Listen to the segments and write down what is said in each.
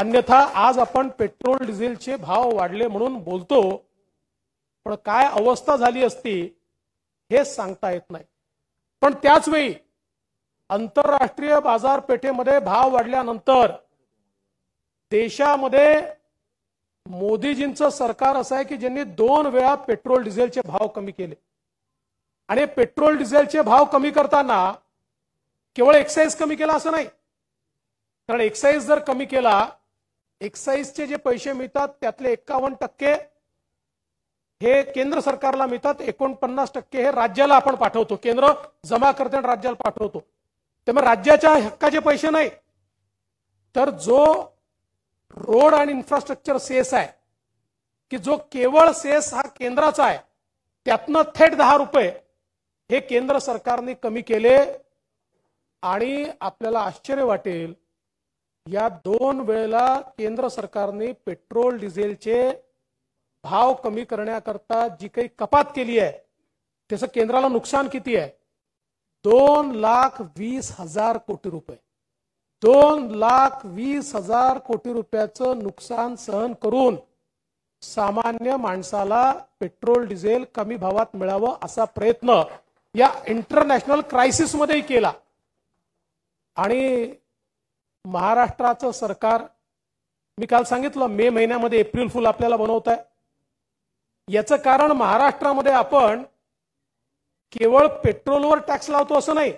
अन्यथा आज आपण पेट्रोल डिझेलचे भाव वाढले म्हणून बोलतो पण काय अवस्था झाली असती हे सांगता येत नाही पण त्याच वेळी आंतरराष्ट्रीय बाजारपेठेमध्ये भाव वाढल्यानंतर देशामध्ये मोदीजींचं सरकार असं आहे की ज्यांनी दोन वेळा पेट्रोल डिझेलचे भाव कमी केले आणि पेट्रोल डिझेलचे भाव कमी करताना केवळ एक्साईज कमी केला असं नाही कारण एक्साईज जर कमी केला एक्साईजचे जे पैसे मिळतात त्यातले एक्कावन्न टक्के हे केंद्र सरकारला मिळतात एकोणपन्नास टक्के हे राज्याला आपण पाठवतो केंद्र जमा करते आणि राज्याला पाठवतो त्यामुळे राज्याच्या हक्काचे पैसे नाही तर जो रोड आणि इन्फ्रास्ट्रक्चर सेस आहे की जो केवळ सेस हा केंद्राचा आहे त्यातनं थेट दहा रुपये हे केंद्र सरकारने कमी केले आणि आपल्याला आश्चर्य वाटेल या दोन वेळेला केंद्र सरकारने पेट्रोल डिझेलचे भाव कमी करण्याकरता जी काही कपात केली आहे त्याचं केंद्राला नुकसान किती आहे दोन लाख वीस हजार कोटी रुपये दोन लाख वीस हजार कोटी रुपयाचं नुकसान सहन करून सामान्य माणसाला पेट्रोल डिझेल कमी भावात मिळावं असा प्रयत्न या इंटरनॅशनल क्रायसिसमध्येही केला आणि महाराष्ट्राचं सरकार मी काल सांगितलं मे महिन्यामध्ये एप्रिल फुल आपल्याला बनवत आहे याचं कारण महाराष्ट्रामध्ये आपण केवळ पेट्रोलवर टॅक्स लावतो असं नाही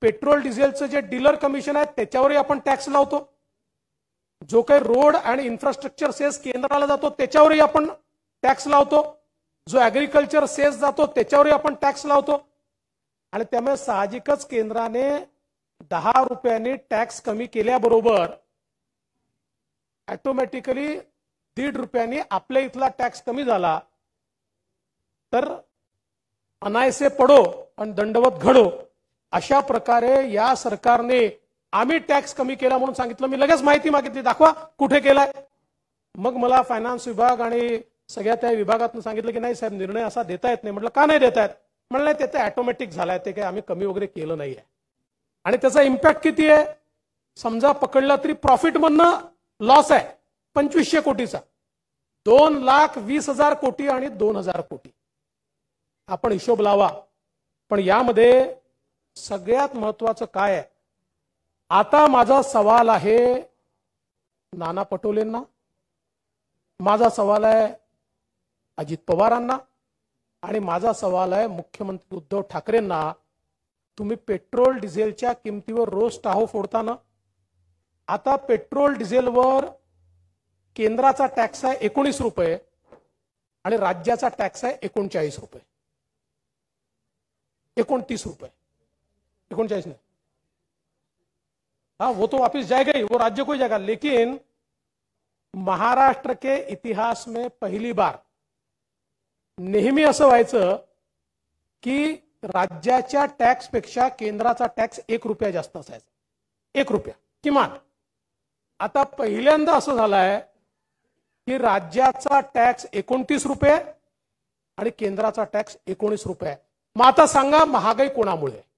पेट्रोल डिझेलचं जे डीलर कमिशन आहे त्याच्यावरही आपण टॅक्स लावतो जो काही रोड आणि इन्फ्रास्ट्रक्चर सेस केंद्राला जातो त्याच्यावरही आपण टॅक्स लावतो जो ऍग्रीकल्चर सेस जातो त्याच्यावरही आपण टॅक्स लावतो आणि त्यामुळे साहजिकच केंद्राने दहा रुपयांनी टॅक्स कमी केल्याबरोबर ऑटोमॅटिकली दीड रुपयांनी आपल्या इथला टॅक्स कमी झाला तर अनायसे पडो आणि दंडवत घडो अशा प्रकारे या सरकारने आम्ही टॅक्स कमी केला म्हणून सांगितलं मी लगेच माहिती मागितली दाखवा कुठे केलाय मग मला फायनान्स विभाग आणि सगळ्या त्या विभागातून सांगितलं की नाही साहेब निर्णय असा देता येत नाही म्हटलं का नाही देतायत म्हणलं ते ऑटोमॅटिक झालाय ते काही आम्ही कमी वगैरे केलं नाही आहे आणि त्याचा इम्पॅक्ट किती आहे समजा पकडला तरी प्रॉफिट म्हणणं लॉस आहे पंचवीसशे कोटीचा दोन लाख वीस हजार कोटी आणि दोन हजार कोटी आपण हिशोब लावा पण यामध्ये सगळ्यात महत्वाचं काय आहे आता माझा सवाल आहे नाना पटोलेंना माझा सवाल आहे अजित पवारांना आणि माझा सवाल आहे मुख्यमंत्री उद्धव ठाकरेंना तुम्ही पेट्रोल डिझेलच्या किमतीवर रोज टाहो फोडताना आता पेट्रोल डिझेलवर केंद्राचा टॅक्स आहे एकोणीस रुपये आणि राज्याचा टॅक्स आहे एकोणचाळीस रुपये एकोणतीस रुपये एकोणचाळीस नाही हा वो तो वापिस जाएगा ही वो राज्य को लेकिन महाराष्ट्र के इतिहास में पहिली बार नेहमी असं व्हायचं की राज्याच्या टॅक्सपेक्षा केंद्राचा टॅक्स एक रुपया जास्त असायचा एक रुपया किमान आता पहिल्यांदा असं झालंय की राज्याचा टॅक्स एकोणतीस रुपये आणि केंद्राचा टॅक्स एकोणीस रुपये मग आता सांगा महागाई कोणामुळे